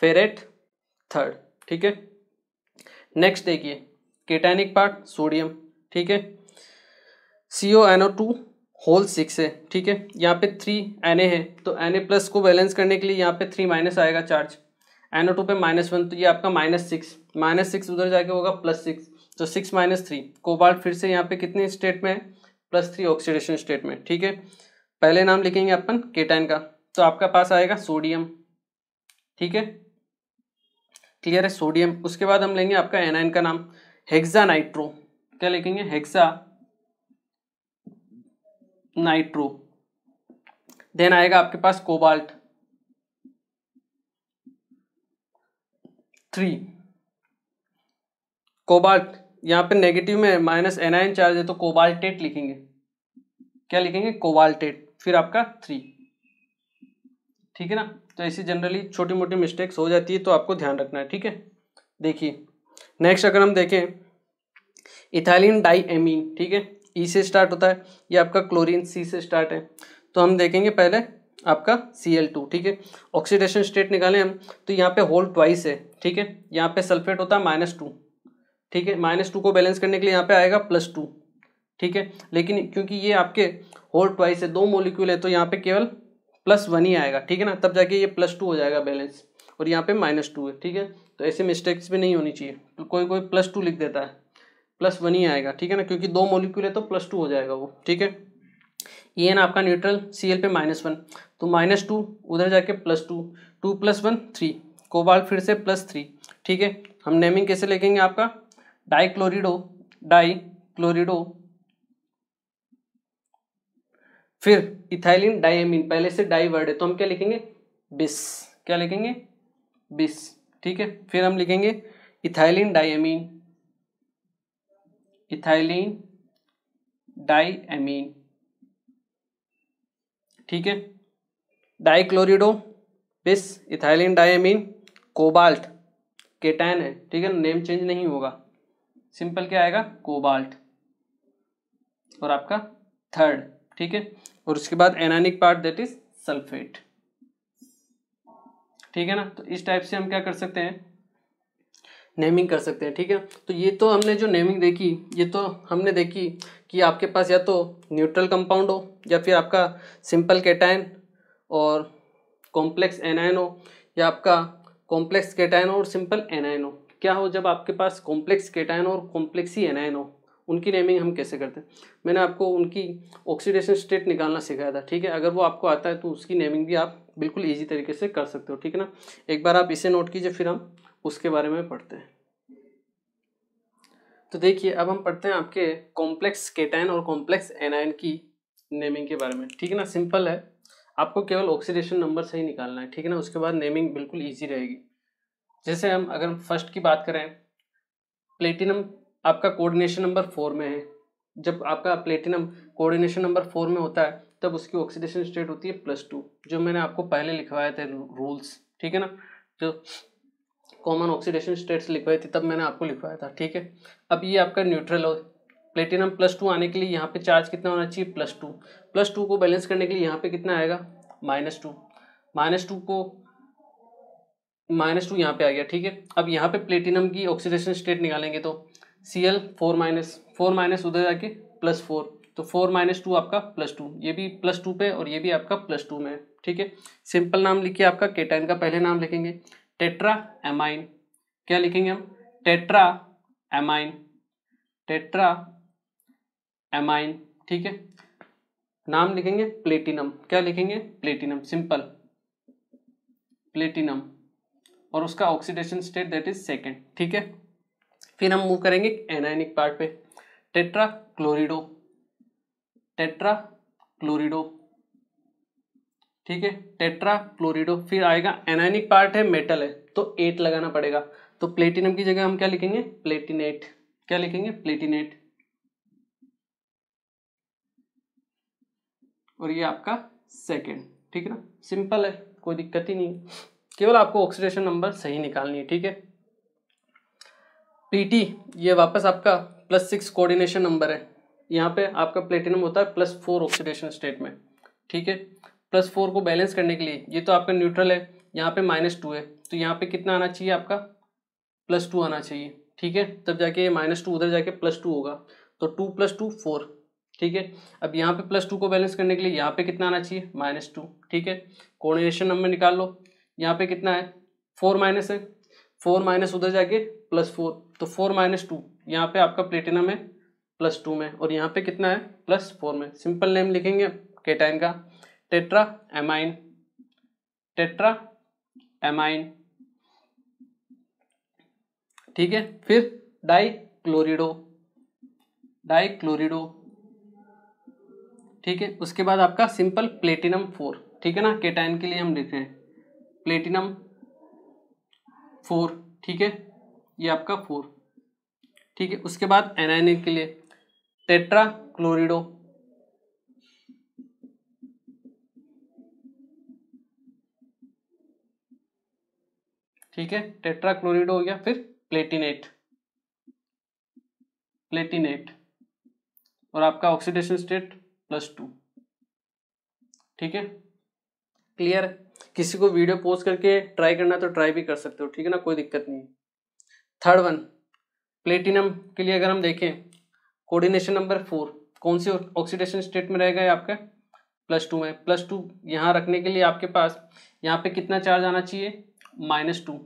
फेरेट थर्ड ठीक है नेक्स्ट देखिए केटैनिक पार्ट सोडियम ठीक है C O N O two whole six है ठीक है यहाँ पे थ्री एन ए है तो एन ए प्लस को बैलेंस करने के लिए यहाँ पे थ्री माइनस आएगा चार्ज एन ओ टू पे माइनस वन तो ये आपका माइनस सिक्स माइनस सिक्स उधर जाके होगा प्लस सिक्स तो सिक्स माइनस थ्री कोबाल्ट फिर से यहाँ पे कितने स्टेट में है प्लस थ्री ऑक्सीडेशन स्टेट में ठीक है पहले नाम लिखेंगे अपन केटाइन का तो आपका पास आएगा सोडियम ठीक है क्लियर है सोडियम उसके बाद हम लेंगे आपका एनाइन का नाम हेक्सा नाइट्रो क्या लिखेंगे हेक्सा नाइट्रो देन आएगा आपके पास कोबाल्ट थ्री कोबाल्ट यहां पे नेगेटिव में माइनस एनआईन चार्ज है तो कोबाल्टेट लिखेंगे क्या लिखेंगे कोबाल्टेट फिर आपका थ्री ठीक है ना तो ऐसी जनरली छोटी मोटी मिस्टेक्स हो जाती है तो आपको ध्यान रखना है ठीक है देखिए नेक्स्ट अगर हम देखें इथालीन डाई एमीन ठीक है ई e से स्टार्ट होता है ये आपका क्लोरीन सी से स्टार्ट है तो हम देखेंगे पहले आपका सी एल टू ठीक है ऑक्सीडेशन स्टेट निकालें हम तो यहाँ पे होल ट्वाइस है ठीक है यहाँ पे सल्फेट होता है माइनस टू ठीक है माइनस टू को बैलेंस करने के लिए यहाँ पे आएगा प्लस टू ठीक है लेकिन क्योंकि ये आपके होल ट्वाइस है दो मोलिक्यूल है तो यहाँ पे केवल प्लस वन ही आएगा ठीक है ना तब जाके ये प्लस टू हो जाएगा बैलेंस और यहाँ पे माइनस टू है ठीक है तो ऐसे मिस्टेक्स भी नहीं होनी चाहिए तो कोई कोई प्लस टू लिख देता है प्लस वन ही आएगा ठीक है ना क्योंकि दो मोलिक्यूल है तो प्लस टू हो जाएगा वो ठीक है ये ना आपका न्यूट्रल सी एल पे माइनस वन तो माइनस टू उधर जाके plus two two plus one three cobalt फिर से प्लस थ्री ठीक है हम नेमिंग कैसे लिखेंगे आपका डाई क्लोरिडो डाई क्लोरिडो फिर इथाइलिन डाइमिन पहले से डाई वर्ड है तो हम क्या लिखेंगे बिस क्या लिखेंगे बीस ठीक है फिर हम लिखेंगे इथाइलिन डाइमीन इथाइलिन डाइमीन ठीक है डाइक्लोरिडो बिस इथाइलिन डाइमीन कोबाल्ट केटैन है ठीक है नेम चेंज नहीं होगा सिंपल क्या आएगा कोबाल्ट और आपका थर्ड ठीक है और उसके बाद anionic part that is sulphate ठीक है ना तो इस टाइप से हम क्या कर सकते हैं नेमिंग कर सकते हैं ठीक है तो ये तो हमने जो नेमिंग देखी ये तो हमने देखी कि आपके पास या तो न्यूट्रल कंपाउंड हो या फिर आपका सिंपल केटाइन और कॉम्प्लेक्स एनाइन हो या आपका कॉम्प्लेक्स केटाइन और सिंपल एनाइन हो क्या हो जब आपके पास कॉम्प्लेक्स केटाइन और कॉम्प्लेक्स ही एनाइन हो उनकी नेमिंग हम कैसे करते हैं मैंने आपको उनकी ऑक्सीडेशन स्टेट निकालना सिखाया था ठीक है अगर वो आपको आता है तो उसकी नेमिंग भी आप बिल्कुल ईजी तरीके से कर सकते हो ठीक है ना एक बार आप इसे नोट कीजिए फिर हम उसके बारे में पढ़ते हैं तो देखिए अब हम पढ़ते हैं आपके कॉम्प्लेक्स केटाइन और कॉम्प्लेक्स एनाइन की नेमिंग के बारे में ठीक है ना सिंपल है आपको केवल ऑक्सीडेशन नंबर से ही निकालना है ठीक है ना उसके बाद नेमिंग बिल्कुल ईजी रहेगी जैसे हम अगर फर्स्ट की बात करें प्लेटिनम आपका कोऑर्डिनेशन नंबर फोर में है जब आपका प्लेटिनम कोऑर्डिनेशन नंबर फोर में होता है तब उसकी ऑक्सीडेशन स्टेट होती है प्लस टू जो मैंने आपको पहले लिखवाए थे रूल्स ठीक है ना जो कॉमन ऑक्सीडेशन स्टेट्स लिखवाई थी तब मैंने आपको लिखवाया था ठीक है अब ये आपका न्यूट्रल हो प्लेटिनम प्लस टू आने के लिए यहाँ पे चार्ज कितना होना चाहिए प्लस टू प्लस टू को बैलेंस करने के लिए यहाँ पे कितना आएगा माइनस टू माइनस टू को माइनस टू यहाँ पे आ गया ठीक है अब यहाँ पे प्लेटिनम की ऑक्सीडेशन स्टेट निकालेंगे तो C L four minus four minus उधर जाके प्लस फोर तो फोर माइनस टू आपका प्लस टू ये भी प्लस टू पे और ये भी आपका प्लस टू में है ठीक है सिंपल नाम लिखिए आपका केटाइन का पहले नाम लिखेंगे टेट्रा एमाइन क्या लिखेंगे हम टेट्रा एमाइन टेट्रा एमाइन ठीक है नाम लिखेंगे प्लेटिनम क्या लिखेंगे प्लेटिनम सिंपल प्लेटिनम और उसका oxidation state that is second ठीक है फिर हम मूव करेंगे एनायनिक पार्ट पे टेट्रा क्लोरिडो टेट्रा क्लोरिडो ठीक है टेट्रा क्लोरिडो फिर आएगा एनायनिक पार्ट है मेटल है तो एट लगाना पड़ेगा तो प्लेटिनम की जगह हम क्या लिखेंगे प्लेटिनेट क्या लिखेंगे प्लेटिनेट और ये आपका सेकेंड ठीक है ना सिंपल है कोई दिक्कत ही नहीं केवल आपको ऑक्सीडेशन नंबर सही निकालनी है ठीक है पीटी ये वापस आपका प्लस सिक्स कोऑर्डिनेशन नंबर है यहाँ पे आपका प्लेटिनम होता है प्लस फोर ऑक्सीडेशन स्टेट में ठीक है प्लस फोर को बैलेंस करने के लिए ये तो आपका न्यूट्रल है यहाँ पे माइनस टू है तो यहाँ पे कितना आना चाहिए आपका प्लस टू आना चाहिए ठीक है तब जाके ये माइनस टू उधर जाके प्लस टू होगा तो टू प्लस टू फोर ठीक है अब यहाँ पे प्लस टू को बैलेंस करने के लिए यहाँ पे कितना आना चाहिए माइनस टू ठीक है कोऑर्डिनेशन नंबर निकाल लो यहाँ पे कितना है फोर माइनस है फोर माइनस उधर जाके प्लस फोर तो फोर माइनस टू यहाँ पे आपका प्लेटिनम है प्लस टू में और यहाँ पे कितना है प्लस फोर में सिंपल नेम लिखेंगे केटाइन का टेट्रा एमाइन टेट्रा एमाइन ठीक है फिर डाई क्लोरिडो डाई क्लोरिडो ठीक है उसके बाद आपका सिंपल प्लेटिनम फोर ठीक है ना केटाइन के लिए हम लिख रहे हैं प्लेटिनम फोर ठीक है ये आपका फोर ठीक है उसके बाद एनाइनिन के लिए टेट्रा क्लोरिडो ठीक है टेट्रा क्लोरिडो हो गया फिर प्लेटिनेट प्लेटिनेट और आपका ऑक्सीडेशन स्टेट प्लस टू ठीक है क्लियर है किसी को वीडियो पोस्ट करके ट्राई करना तो ट्राई भी कर सकते हो ठीक है ना कोई दिक्कत नहीं है थर्ड वन प्लेटिनम के लिए अगर हम देखें कोऑर्डिनेशन नंबर फोर कौन सी ऑक्सीडेशन स्टेट में रहेगा आपके प्लस टू में प्लस टू यहाँ रखने के लिए आपके पास यहाँ पे कितना चार्ज आना चाहिए माइनस टू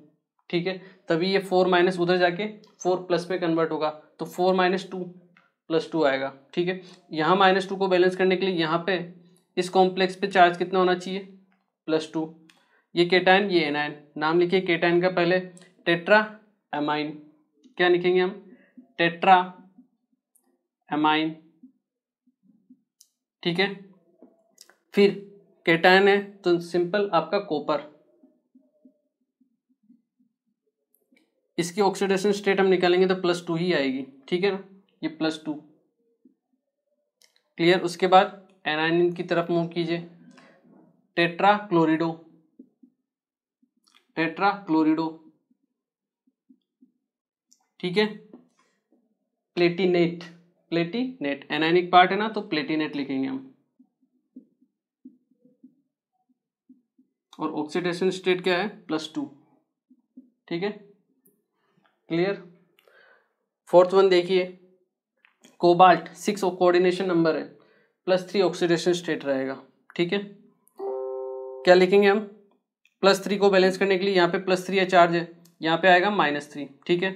ठीक है तभी ये फोर माइनस उधर जाके फोर प्लस में कन्वर्ट होगा तो four minus two plus two आएगा ठीक है यहाँ माइनस टू को बैलेंस करने के लिए यहाँ पे इस कॉम्प्लेक्स पे चार्ज कितना होना चाहिए प्लस टू ये केटाइन ये एनाइन नाम लिखिए केटाइन का पहले टेट्रा एमाइन क्या लिखेंगे हम टेट्रा एमाइन ठीक है फिर कैटाइन है तो सिंपल आपका कॉपर इसकी ऑक्सीडेशन स्टेट हम निकालेंगे तो प्लस टू ही आएगी ठीक है ना ये प्लस टू क्लियर उसके बाद एनाइन की तरफ मूव कीजिए टेट्रा क्लोरिडो टेट्रा क्लोरिडो ठीक है प्लेटिनेट प्लेटिनेट एनाइनिक पार्ट है ना तो प्लेटिनेट लिखेंगे हम और ऑक्सीडेशन स्टेट क्या है प्लस टू ठीक है क्लियर फोर्थ वन देखिए कोबाल्ट सिक्स कोऑर्डिनेशन नंबर है प्लस थ्री ऑक्सीडेशन स्टेट रहेगा ठीक है क्या लिखेंगे हम प्लस थ्री को बैलेंस करने के लिए यहाँ पे प्लस थ्री है चार्ज है यहाँ पे आएगा माइनस थ्री ठीक है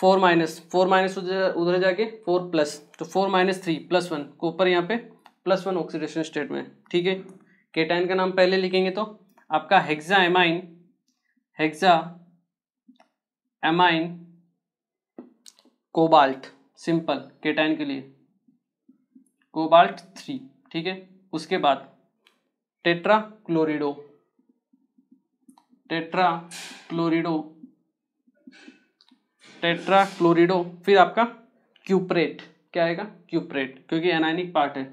फोर माइनस फोर माइनस उधर जाके फोर प्लस तो four minus three plus one copper यहाँ पे प्लस वन ऑक्सीडेशन स्टेट में ठीक है केटाइन का नाम पहले लिखेंगे तो आपका hexa amine hexa amine cobalt simple cation के लिए कोबाल्ट थ्री ठीक है उसके बाद tetra chlorido tetra chlorido tetra chlorido फिर आपका क्यूपरेट क्या आएगा क्यूपरेट क्योंकि एनाइनिक पार्ट है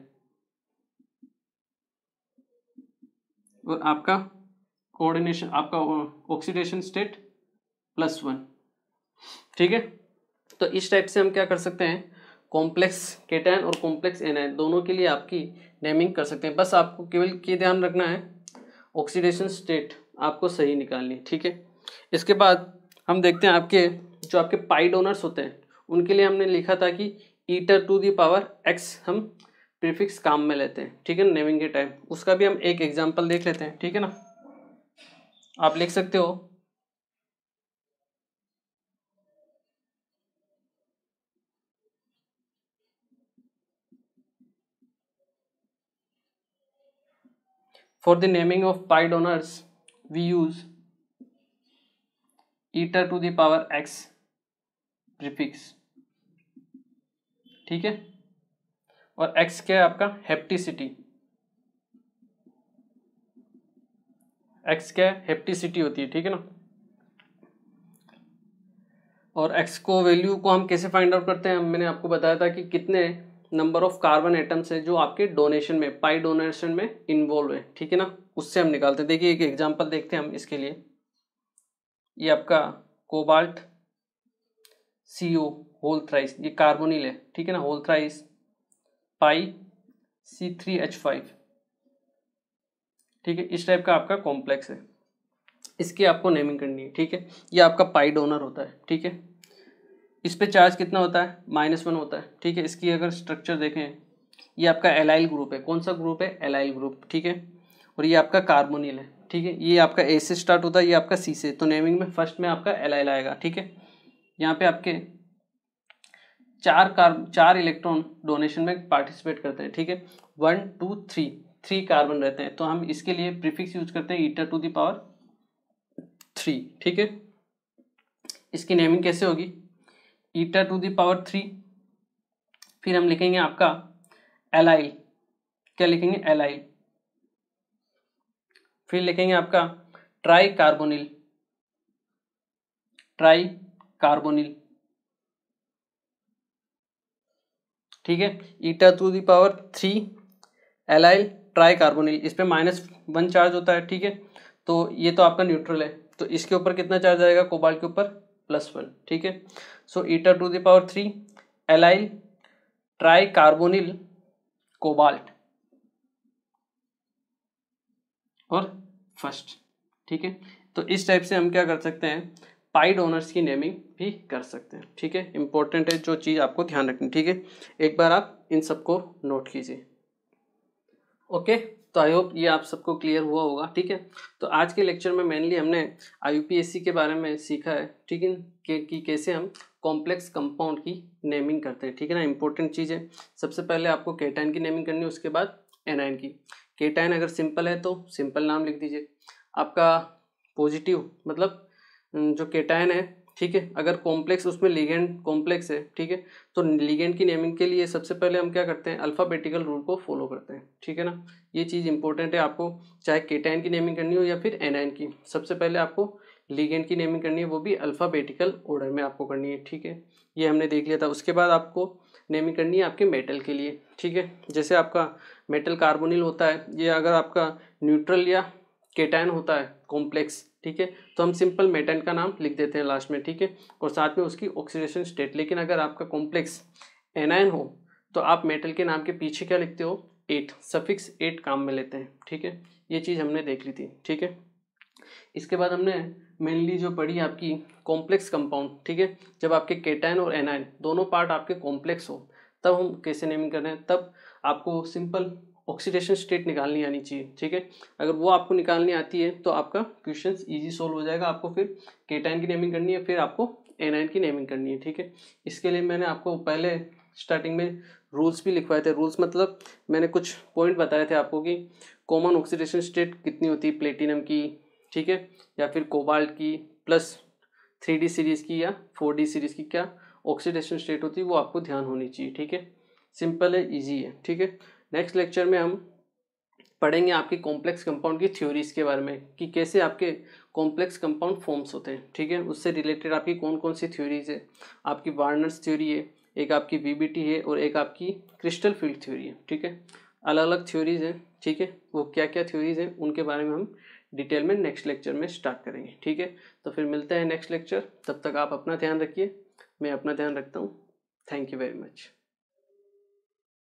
और आपका कोऑर्डिनेशन आपका ऑक्सीडेशन स्टेट प्लस वन ठीक है तो इस टाइप से हम क्या कर सकते हैं कॉम्प्लेक्स केटायन और कॉम्प्लेक्स एनाइन दोनों के लिए आपकी नेमिंग कर सकते हैं बस आपको केवल ये ध्यान रखना है ऑक्सीडेशन स्टेट आपको सही निकालनी ठीक है इसके बाद हम देखते हैं आपके जो आपके पाई डोनर्स होते हैं उनके लिए हमने लिखा था कि eta two the power X हम प्रीफिक्स काम में लेते हैं ठीक है ना नेमिंग के टाइम उसका भी हम एक एग्जाम्पल देख लेते हैं ठीक है ना आप लिख सकते हो for the naming of pi donors we use eta two the power X prefix ठीक है और एक्स क्या है आपका हेप्टिसिटी एक्स क्या है हेप्टिसिटी होती है ठीक है ना और एक्स को वैल्यू को हम कैसे फाइंड आउट करते हैं मैंने आपको बताया था कि कितने नंबर ऑफ कार्बन एटम्स है जो आपके डोनेशन में पाई डोनेशन में इन्वॉल्व है ठीक है ना उससे हम निकालते हैं देखिए एक एग्जांपल देखते हैं हम इसके लिए ये आपका cobalt C O whole thrice ये कार्बोनिल है ठीक है ना whole thrice pi C three H five ठीक है इस टाइप का आपका कॉम्प्लेक्स है इसकी आपको नेमिंग करनी है ठीक है ये आपका पाई डोनर होता है ठीक है इस पे चार्ज कितना होता है माइनस वन होता है ठीक है इसकी अगर स्ट्रक्चर देखें ये आपका एलाइल ग्रुप है कौन सा ग्रुप है एलाइल ग्रुप ठीक है और ये आपका कार्बोनिल है ठीक है ये आपका ए से स्टार्ट होता है ये आपका सी से तो नेमिंग में फर्स्ट में आपका एलाइल आएगा ठीक है यहाँ पे आपके चार कार्बन चार इलेक्ट्रॉन डोनेशन में पार्टिसिपेट करते हैं ठीक है one two three three carbon रहते हैं तो हम इसके लिए प्रीफिक्स यूज करते हैं ईटा टू दावर थ्री ठीक है इसकी नेमिंग कैसे होगी ईटा टू दावर थ्री फिर हम लिखेंगे आपका आई क्या लिखेंगे आई फिर लिखेंगे आपका ट्राई कार्बोनिल ट्राई कार्बोनिल ठीक है eta two the power three allyl tri carbonyl इस पर माइनस वन चार्ज होता है ठीक है तो ये तो आपका न्यूट्रल है तो इसके ऊपर कितना चार्ज आएगा कोबाल्ट के ऊपर प्लस वन ठीक है so eta two the power three allyl tri carbonyl cobalt और फर्स्ट ठीक है तो इस टाइप से हम क्या कर सकते हैं पाई डोनर्स की नेमिंग भी कर सकते हैं ठीक है इम्पोर्टेंट है जो चीज़ आपको ध्यान रखनी ठीक है एक बार आप इन सबको नोट कीजिए ओके तो आई होप ये आप सबको क्लियर हुआ होगा ठीक है तो आज के लेक्चर में मेनली हमने आई के बारे में सीखा है ठीक है कि, कि कैसे हम कॉम्प्लेक्स कंपाउंड की नेमिंग करते हैं ठीक है ना इंपॉर्टेंट चीज़ है सबसे पहले आपको केटाइन की नेमिंग करनी है उसके बाद एनाइन की केटाइन अगर सिंपल है तो सिंपल नाम लिख दीजिए आपका पॉजिटिव मतलब जो केटाइन है ठीक है अगर कॉम्प्लेक्स उसमें लिगेंड कॉम्प्लेक्स है ठीक है तो लिगेंड की नेमिंग के लिए सबसे पहले हम क्या करते हैं अल्फ़ाबेटिकल रूल को फॉलो करते हैं ठीक है ना ये चीज़ इंपॉर्टेंट है आपको चाहे केटाइन की नेमिंग करनी हो या फिर एनाइन की सबसे पहले आपको लिगेंड की नेमिंग करनी है वो भी अल्फ़ाबेटिकल ऑर्डर में आपको करनी है ठीक है ये हमने देख लिया था उसके बाद आपको नेमिंग करनी है आपके मेटल के लिए ठीक है जैसे आपका मेटल कार्बोनिल होता है ये अगर आपका न्यूट्रल या केटाइन होता है कॉम्प्लेक्स ठीक है तो हम सिंपल मेटन का नाम लिख देते हैं लास्ट में ठीक है और साथ में उसकी ऑक्सीडेशन स्टेट लेकिन अगर आपका कॉम्प्लेक्स एनायन हो तो आप मेटल के नाम के पीछे क्या लिखते हो एट सफिक्स एट काम में लेते हैं ठीक है ये चीज़ हमने देख ली थी ठीक है इसके बाद हमने मेनली जो पढ़ी आपकी कॉम्प्लेक्स कंपाउंड ठीक है जब आपके केटाइन और एनाइन दोनों पार्ट आपके कॉम्प्लेक्स हो तब हम कैसे नेमिंग कर रहे हैं तब आपको सिंपल ऑक्सीडेशन स्टेट निकालनी आनी चाहिए ठीक है अगर वो आपको निकालनी आती है तो आपका क्वेश्चन ईजी सॉल्व हो जाएगा आपको फिर केटाइन की नेमिंग करनी है फिर आपको एनाइन की नेमिंग करनी है ठीक है इसके लिए मैंने आपको पहले स्टार्टिंग में रूल्स भी लिखवाए थे रूल्स मतलब मैंने कुछ पॉइंट बताए थे आपको कि कॉमन ऑक्सीडेशन स्टेट कितनी होती है प्लेटिनम की ठीक है या फिर कोबाल्ट की प्लस थ्री डी सीरीज़ की या फोर डी सीरीज़ की क्या ऑक्सीडेशन स्टेट होती है वो आपको ध्यान होनी चाहिए ठीक है सिंपल है ईजी है ठीक है नेक्स्ट लेक्चर में हम पढ़ेंगे आपकी कॉम्प्लेक्स कंपाउंड की थ्योरीज के बारे में कि कैसे आपके कॉम्प्लेक्स कंपाउंड फॉर्म्स होते हैं ठीक है उससे रिलेटेड आपकी कौन कौन सी थ्योरीज है आपकी वार्नर्स थ्योरी है एक आपकी वीबीटी है और एक आपकी क्रिस्टल फील्ड थ्योरी है ठीक है अलग अलग थ्योरीज हैं ठीक है वो क्या क्या थ्योरीज हैं उनके बारे में हम डिटेल में नेक्स्ट लेक्चर में स्टार्ट करेंगे ठीक है तो फिर मिलते हैं नेक्स्ट लेक्चर तब तक आप अपना ध्यान रखिए मैं अपना ध्यान रखता हूँ थैंक यू वेरी मच